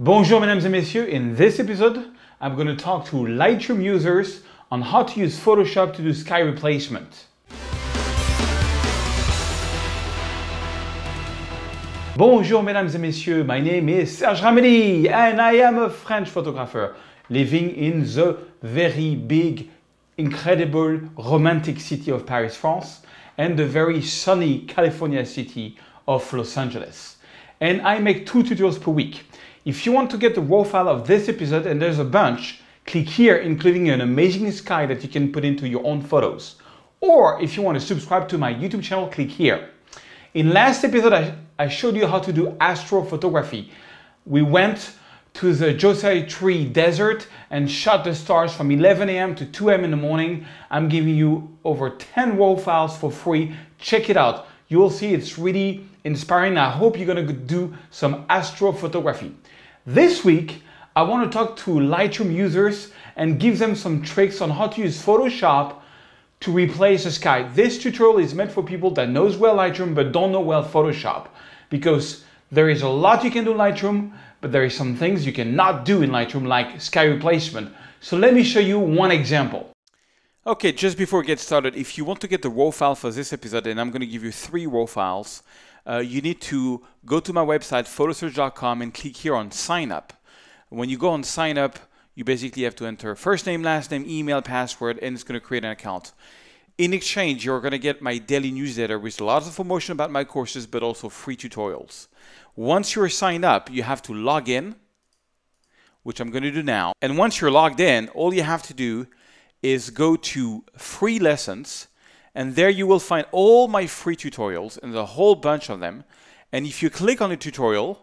Bonjour mesdames et messieurs, in this episode I'm going to talk to Lightroom users on how to use Photoshop to do sky replacement. Bonjour mesdames et messieurs, my name is Serge Ramilly and I am a French photographer living in the very big, incredible, romantic city of Paris, France and the very sunny California city of Los Angeles. And I make two tutorials per week. If you want to get the raw file of this episode, and there's a bunch, click here, including an amazing sky that you can put into your own photos. Or if you want to subscribe to my YouTube channel, click here. In last episode, I, I showed you how to do astrophotography. We went to the Josai Tree Desert and shot the stars from 11 a.m. to 2 a.m. in the morning. I'm giving you over 10 raw files for free. Check it out. You will see it's really inspiring. I hope you're gonna do some astrophotography. This week, I want to talk to Lightroom users and give them some tricks on how to use Photoshop to replace the sky. This tutorial is meant for people that knows well Lightroom but don't know well Photoshop because there is a lot you can do in Lightroom, but there is some things you cannot do in Lightroom like sky replacement. So let me show you one example. Okay, just before we get started, if you want to get the RAW file for this episode, and I'm going to give you three RAW files, uh, you need to go to my website, photosearch.com, and click here on sign up. When you go on sign up, you basically have to enter first name, last name, email, password, and it's going to create an account. In exchange, you're going to get my daily newsletter with lots of information about my courses, but also free tutorials. Once you're signed up, you have to log in, which I'm going to do now. And once you're logged in, all you have to do is go to free lessons and there you will find all my free tutorials and a whole bunch of them. And if you click on a tutorial,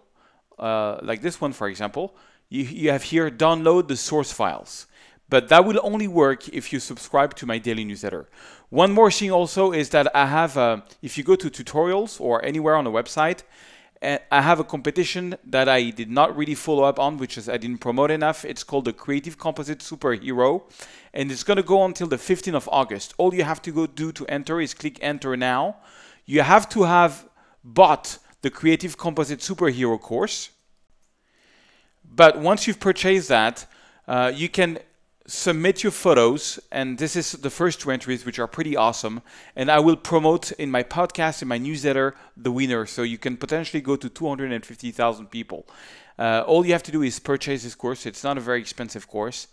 uh, like this one, for example, you, you have here download the source files. But that will only work if you subscribe to my daily newsletter. One more thing also is that I have, uh, if you go to tutorials or anywhere on the website, I have a competition that I did not really follow up on, which is I didn't promote enough. It's called the Creative Composite Superhero, and it's going to go until the 15th of August. All you have to go do to enter is click enter now. You have to have bought the Creative Composite Superhero course, but once you've purchased that, uh, you can submit your photos and this is the first two entries which are pretty awesome and i will promote in my podcast in my newsletter the winner so you can potentially go to 250000 people uh, all you have to do is purchase this course it's not a very expensive course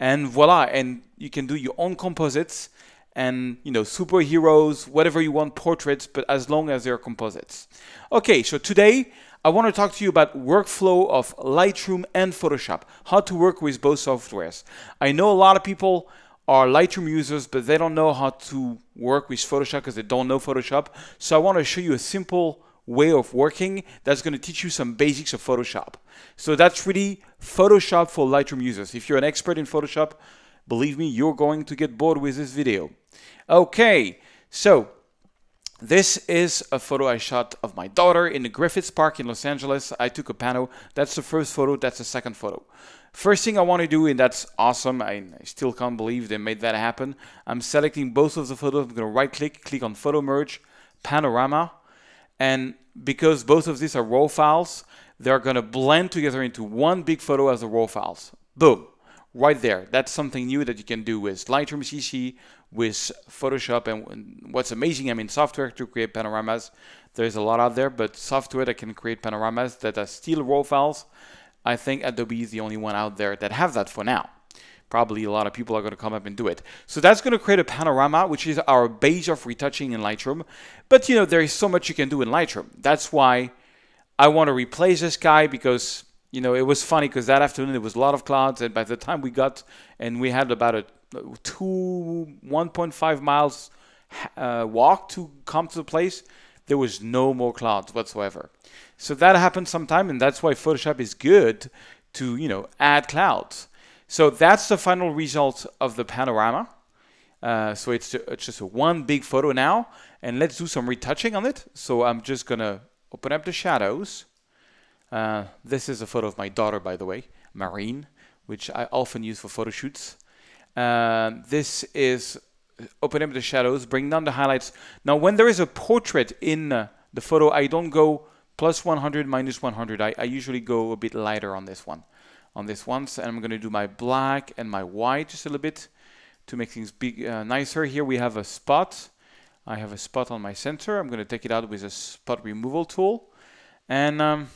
and voila and you can do your own composites and you know superheroes whatever you want portraits but as long as they're composites okay so today I want to talk to you about workflow of Lightroom and Photoshop, how to work with both softwares. I know a lot of people are Lightroom users, but they don't know how to work with Photoshop because they don't know Photoshop. So I want to show you a simple way of working that's going to teach you some basics of Photoshop. So that's really Photoshop for Lightroom users. If you're an expert in Photoshop, believe me, you're going to get bored with this video. Okay, so this is a photo I shot of my daughter in the Griffiths Park in Los Angeles. I took a panel. That's the first photo. That's the second photo. First thing I want to do, and that's awesome, I, I, still can't believe they made that happen. I'm selecting both of the photos. I'm going to right click, click on Photo Merge, Panorama. And because both of these are RAW files, they're going to blend together into one big photo as the RAW files. Boom. Right there. That's something new that you can do with Lightroom CC, with Photoshop. And what's amazing, I mean, software to create panoramas, there's a lot out there, but software that can create panoramas that are still raw files, I think Adobe is the only one out there that have that for now. Probably a lot of people are going to come up and do it. So that's going to create a panorama, which is our base of retouching in Lightroom. But you know, there is so much you can do in Lightroom. That's why I want to replace this guy because you know, it was funny because that afternoon there was a lot of clouds, and by the time we got and we had about a two 1.5 miles uh, walk to come to the place, there was no more clouds whatsoever. So that happened sometime, and that's why Photoshop is good to you know add clouds. So that's the final result of the panorama. Uh, so it's, it's just one big photo now, and let's do some retouching on it. So I'm just gonna open up the shadows. Uh, this is a photo of my daughter, by the way, Marine, which I often use for photo shoots. Um, this is open up the shadows, bring down the highlights. Now, when there is a portrait in uh, the photo, I don't go plus 100, minus 100. I, I usually go a bit lighter on this one. On this one, so, and I'm going to do my black and my white just a little bit to make things big, uh, nicer. Here we have a spot. I have a spot on my center. I'm going to take it out with a spot removal tool. And um,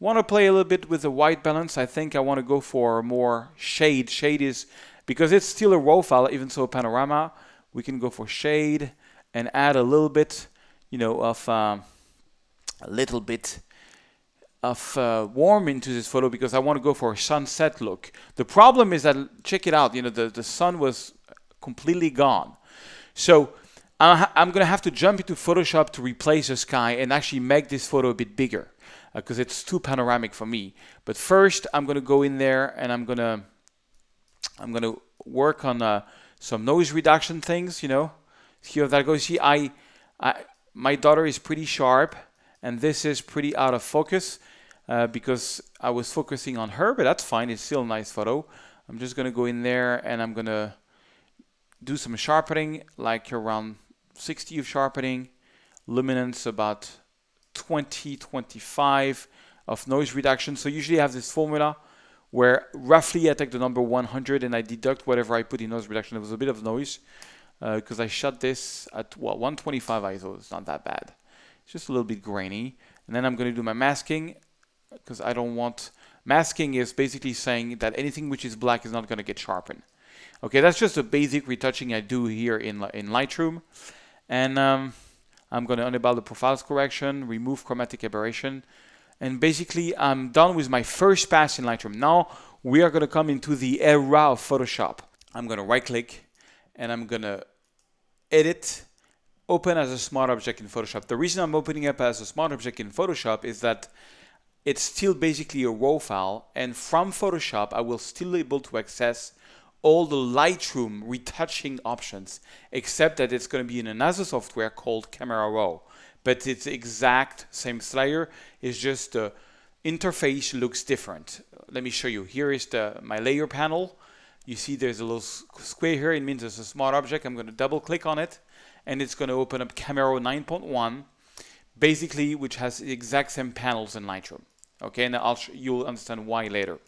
want to play a little bit with the white balance. I think I want to go for more shade. Shade is because it's still a row file, even so a panorama, we can go for shade and add a little bit, you know, of um, a little bit of uh, warm into this photo because I want to go for a sunset look. The problem is that, check it out, you know, the, the sun was completely gone. So uh, I'm going to have to jump into Photoshop to replace the sky and actually make this photo a bit bigger because uh, it's too panoramic for me. But first, I'm going to go in there and I'm going to I'm going to work on uh, some noise reduction things, you know. See how that goes. See, I, I, my daughter is pretty sharp, and this is pretty out of focus uh, because I was focusing on her, but that's fine. It's still a nice photo. I'm just going to go in there and I'm going to do some sharpening, like around 60 of sharpening, luminance about 20, 25 of noise reduction. So usually I have this formula where roughly I take the number 100 and I deduct whatever I put in noise reduction. There was a bit of noise because uh, I shot this at well, 125 ISO. It's not that bad. It's just a little bit grainy. And then I'm going to do my masking because I don't want... Masking is basically saying that anything which is black is not going to get sharpened. Okay, that's just a basic retouching I do here in, in Lightroom. And um, I'm going to enable the profiles correction, remove chromatic aberration, and basically I'm done with my first pass in Lightroom. Now we are going to come into the era of Photoshop. I'm going to right click and I'm going to edit, open as a smart object in Photoshop. The reason I'm opening up as a smart object in Photoshop is that it's still basically a RAW file and from Photoshop I will still be able to access all the Lightroom retouching options except that it's going to be in another software called Camera Raw but it's exact same layer. It's just the interface looks different. Let me show you. Here is the my layer panel. You see there's a little square here. It means it's a smart object. I'm going to double click on it and it's going to open up Camaro 9.1 basically which has the exact same panels in Lightroom. Okay, and I'll you'll understand why later.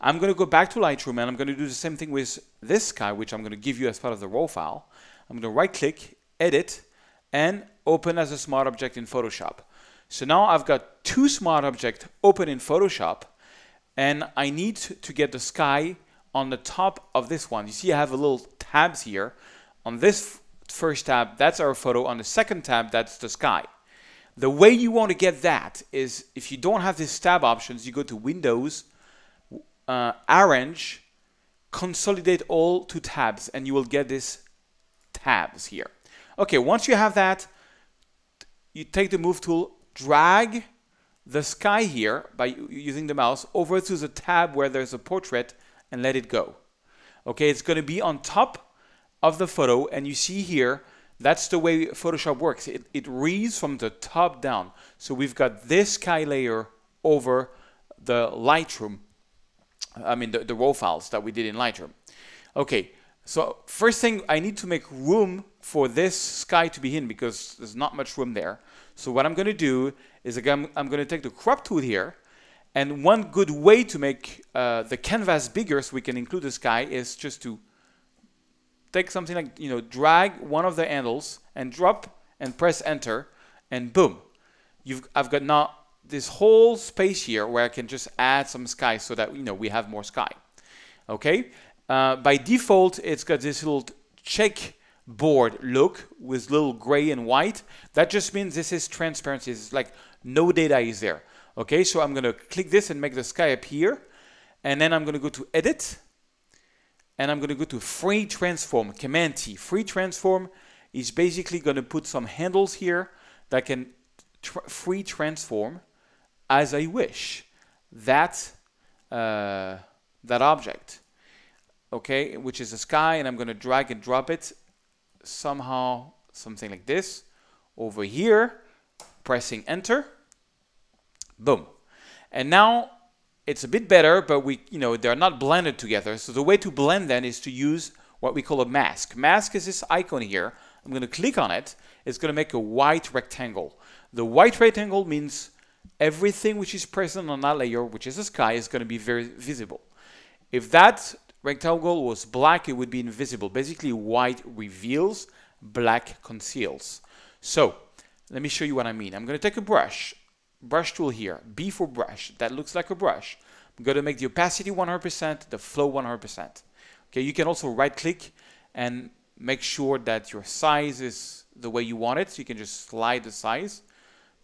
I'm going to go back to Lightroom and I'm going to do the same thing with this guy, which I'm going to give you as part of the raw file. I'm going to right click, edit, and open as a smart object in Photoshop. So now I've got two smart objects open in Photoshop and I need to get the sky on the top of this one. You see I have a little tabs here. On this first tab, that's our photo. On the second tab, that's the sky. The way you want to get that is if you don't have these tab options, you go to Windows, uh, Arrange, Consolidate All to Tabs, and you will get these tabs here. Okay, once you have that, you take the move tool, drag the sky here by using the mouse over to the tab where there's a portrait and let it go. Okay, it's going to be on top of the photo and you see here, that's the way Photoshop works. It, it reads from the top down. So we've got this sky layer over the Lightroom, I mean the, the raw files that we did in Lightroom. Okay, so first thing, I need to make room for this sky to be in because there's not much room there. So what I'm going to do is again, I'm going to take the crop tool here. And one good way to make uh, the canvas bigger so we can include the sky is just to take something like, you know, drag one of the handles and drop and press enter and boom. You've, I've got now this whole space here where I can just add some sky so that, you know, we have more sky. Okay. Uh, by default, it's got this little check board look with little gray and white, that just means this is transparency. It's like no data is there. Okay, so I'm gonna click this and make the sky appear. And then I'm gonna go to edit. And I'm gonna go to free transform, command T. Free transform is basically gonna put some handles here that can tr free transform as I wish that, uh, that object okay, which is the sky, and I'm going to drag and drop it somehow something like this over here, pressing enter. Boom. And now it's a bit better, but we, you know, they're not blended together. So the way to blend them is to use what we call a mask. Mask is this icon here. I'm going to click on it. It's going to make a white rectangle. The white rectangle means everything which is present on that layer, which is the sky, is going to be very visible. If that rectangle was black, it would be invisible. Basically, white reveals, black conceals. So let me show you what I mean. I'm going to take a brush, brush tool here, B for brush. That looks like a brush. I'm going to make the opacity 100%, the flow 100%. Okay, you can also right click and make sure that your size is the way you want it. So you can just slide the size.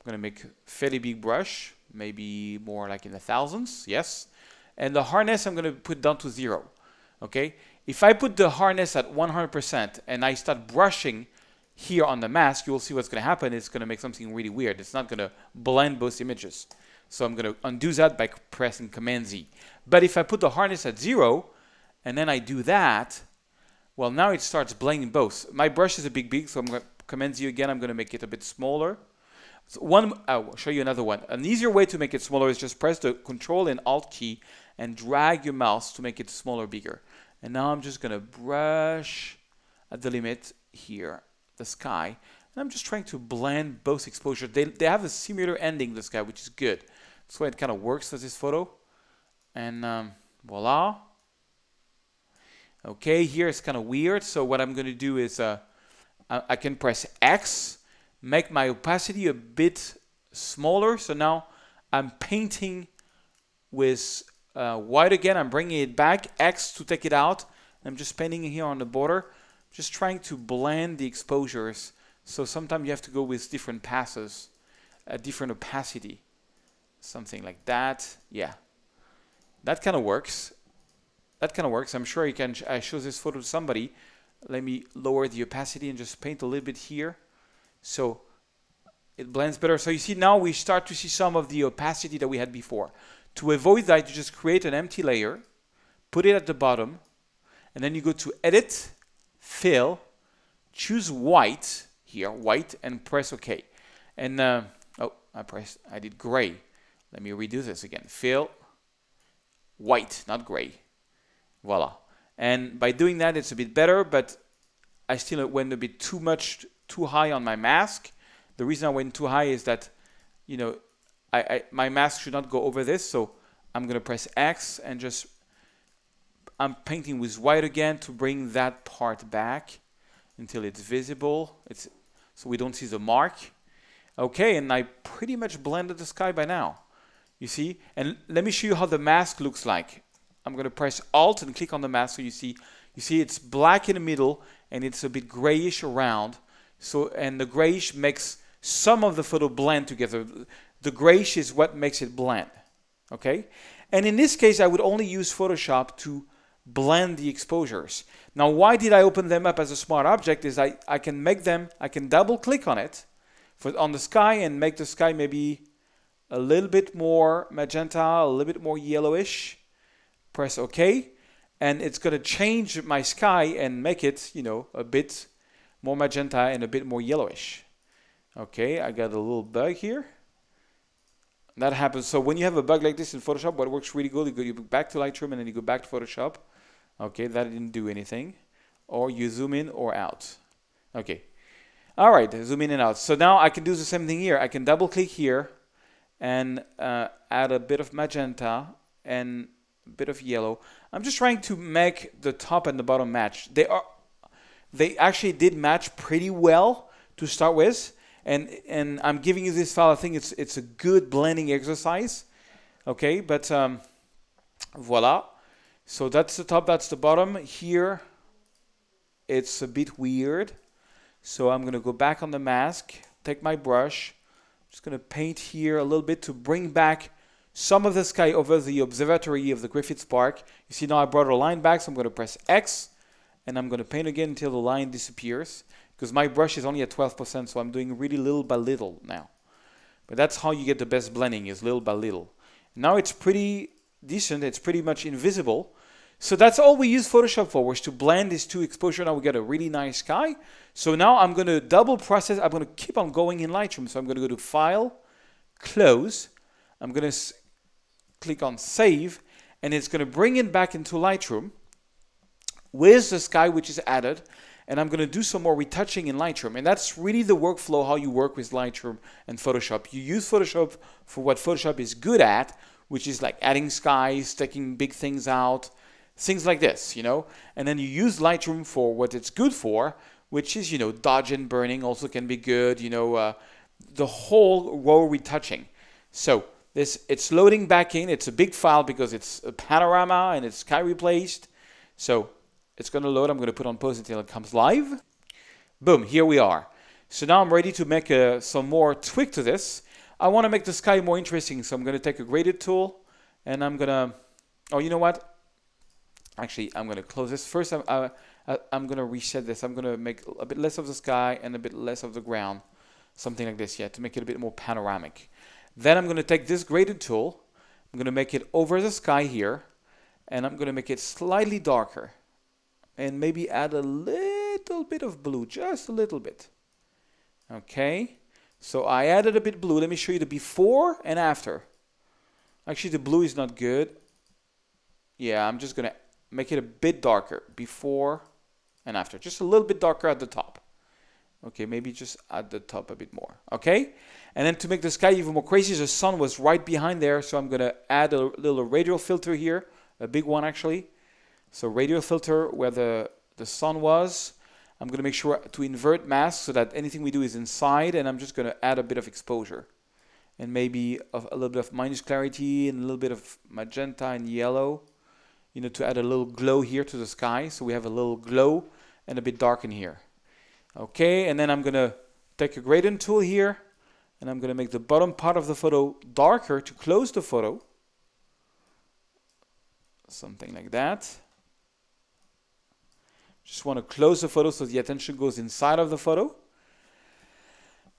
I'm going to make a fairly big brush, maybe more like in the thousands. Yes. And the harness I'm going to put down to zero okay? If I put the harness at 100% and I start brushing here on the mask, you'll see what's going to happen. It's going to make something really weird. It's not going to blend both images. So I'm going to undo that by pressing Command Z. But if I put the harness at zero and then I do that, well, now it starts blending both. My brush is a big, big, so I'm going to Command Z again. I'm going to make it a bit smaller. So one, I'll show you another one. An easier way to make it smaller is just press the Control and Alt key and drag your mouse to make it smaller, bigger. And now I'm just gonna brush at the limit here, the sky, and I'm just trying to blend both exposure. They, they have a similar ending, the sky, which is good. That's why it kind of works for this photo. And um, voila. Okay, here it's kind of weird. So what I'm gonna do is uh, I can press X, make my opacity a bit smaller. So now I'm painting with uh, white again. I'm bringing it back, X to take it out. I'm just painting here on the border, just trying to blend the exposures. So sometimes you have to go with different passes, a different opacity, something like that. Yeah, that kind of works. That kind of works. I'm sure you can. Sh I show this photo to somebody. Let me lower the opacity and just paint a little bit here. So it blends better. So you see now we start to see some of the opacity that we had before. To avoid that, you just create an empty layer, put it at the bottom, and then you go to Edit, Fill, choose White here, White, and press OK. And, uh, oh, I pressed, I did gray. Let me redo this again. Fill, white, not gray. Voila. And by doing that, it's a bit better, but I still went a bit too much, too high on my mask. The reason I went too high is that, you know, I, I, my mask should not go over this, so I'm going to press X and just, I'm painting with white again to bring that part back until it's visible, it's, so we don't see the mark. Okay, and I pretty much blended the sky by now. You see? And let me show you how the mask looks like. I'm going to press Alt and click on the mask so you see you see it's black in the middle and it's a bit grayish around. So and the grayish makes some of the photo blend together. The grayish is what makes it blend. Okay? And in this case, I would only use Photoshop to blend the exposures. Now, why did I open them up as a smart object is I, I can make them, I can double click on it for, on the sky and make the sky maybe a little bit more magenta, a little bit more yellowish. Press OK. And it's going to change my sky and make it, you know, a bit more magenta and a bit more yellowish. Okay, I got a little bug here. That happens. So when you have a bug like this in Photoshop, what works really good, you go you back to Lightroom and then you go back to Photoshop. Okay, that didn't do anything. Or you zoom in or out. Okay. All right, zoom in and out. So now I can do the same thing here. I can double click here and uh, add a bit of magenta and a bit of yellow. I'm just trying to make the top and the bottom match. They are, they actually did match pretty well to start with and, and I'm giving you this file. I think it's, it's a good blending exercise. Okay, but um, voila. So that's the top, that's the bottom. Here, it's a bit weird. So I'm going to go back on the mask, take my brush. I'm just going to paint here a little bit to bring back some of the sky over the observatory of the Griffiths Park. You see now I brought a line back, so I'm going to press X, and I'm going to paint again until the line disappears because my brush is only at 12%, so I'm doing really little by little now. But that's how you get the best blending, is little by little. Now it's pretty decent, it's pretty much invisible. So that's all we use Photoshop for, was to blend these two exposure. Now we get a really nice sky. So now I'm going to double process, I'm going to keep on going in Lightroom. So I'm going to go to File, Close, I'm going to click on Save, and it's going to bring it back into Lightroom with the sky which is added and I'm going to do some more retouching in Lightroom. And that's really the workflow how you work with Lightroom and Photoshop. You use Photoshop for what Photoshop is good at, which is like adding skies, taking big things out, things like this, you know. And then you use Lightroom for what it's good for, which is, you know, dodge and burning also can be good, you know, uh, the whole row retouching. So this it's loading back in. It's a big file because it's a panorama and it's sky replaced. So it's going to load. I'm going to put on pause until it comes live. Boom, here we are. So now I'm ready to make uh, some more tweak to this. I want to make the sky more interesting, so I'm going to take a graded tool, and I'm going to... Oh, you know what? Actually, I'm going to close this. First, I'm, I, uh, uh, I'm going to reset this. I'm going to make a bit less of the sky and a bit less of the ground. Something like this, yeah, to make it a bit more panoramic. Then I'm going to take this graded tool. I'm going to make it over the sky here, and I'm going to make it slightly darker and maybe add a little bit of blue, just a little bit. Okay, so I added a bit blue. Let me show you the before and after. Actually, the blue is not good. Yeah, I'm just going to make it a bit darker before and after. Just a little bit darker at the top. Okay, maybe just at the top a bit more. Okay, and then to make the sky even more crazy, the sun was right behind there. So I'm going to add a little radial filter here, a big one actually. So radial filter where the, the sun was. I'm going to make sure to invert mask so that anything we do is inside and I'm just going to add a bit of exposure and maybe a, a little bit of minus clarity and a little bit of magenta and yellow, you know, to add a little glow here to the sky. So we have a little glow and a bit dark in here. Okay, and then I'm going to take a gradient tool here and I'm going to make the bottom part of the photo darker to close the photo. Something like that. Just want to close the photo so the attention goes inside of the photo.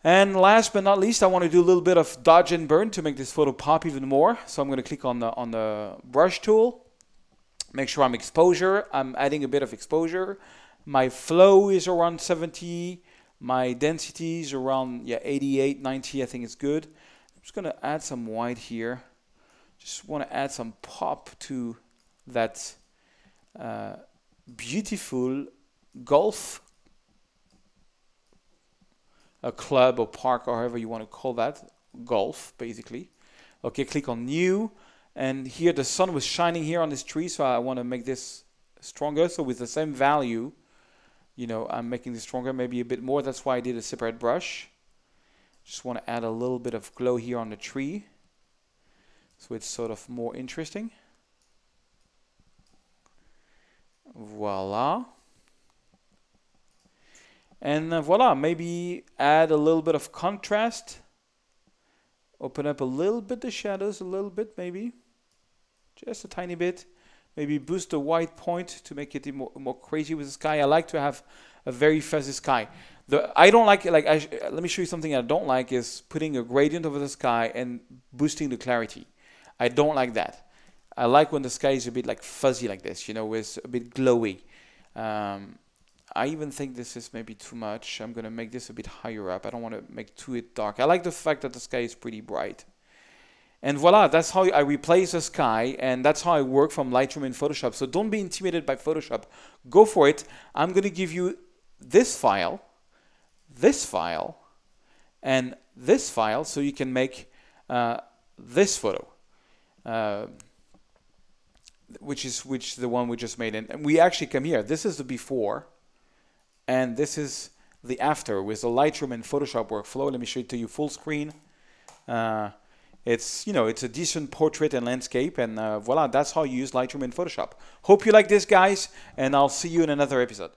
And last but not least, I want to do a little bit of dodge and burn to make this photo pop even more. So I'm going to click on the, on the brush tool. Make sure I'm exposure. I'm adding a bit of exposure. My flow is around 70. My density is around yeah 88, 90. I think it's good. I'm just going to add some white here. Just want to add some pop to that uh, beautiful golf a club or park or however you want to call that golf basically okay click on new and here the sun was shining here on this tree so I want to make this stronger so with the same value you know I'm making this stronger maybe a bit more that's why I did a separate brush just want to add a little bit of glow here on the tree so it's sort of more interesting voila. And uh, voila, maybe add a little bit of contrast. Open up a little bit the shadows, a little bit maybe. Just a tiny bit. Maybe boost the white point to make it more, more crazy with the sky. I like to have a very fuzzy sky. The, I don't like, like I let me show you something I don't like is putting a gradient over the sky and boosting the clarity. I don't like that. I like when the sky is a bit like fuzzy like this, you know, with a bit glowy. Um, I even think this is maybe too much. I'm going to make this a bit higher up. I don't want to make too it dark. I like the fact that the sky is pretty bright. And voila, that's how I replace the sky and that's how I work from Lightroom and Photoshop. So don't be intimidated by Photoshop. Go for it. I'm going to give you this file, this file, and this file so you can make uh, this photo. Uh, which is which the one we just made and we actually come here this is the before and this is the after with the lightroom and photoshop workflow let me show it to you full screen uh, it's you know it's a decent portrait and landscape and uh, voila that's how you use lightroom and photoshop hope you like this guys and i'll see you in another episode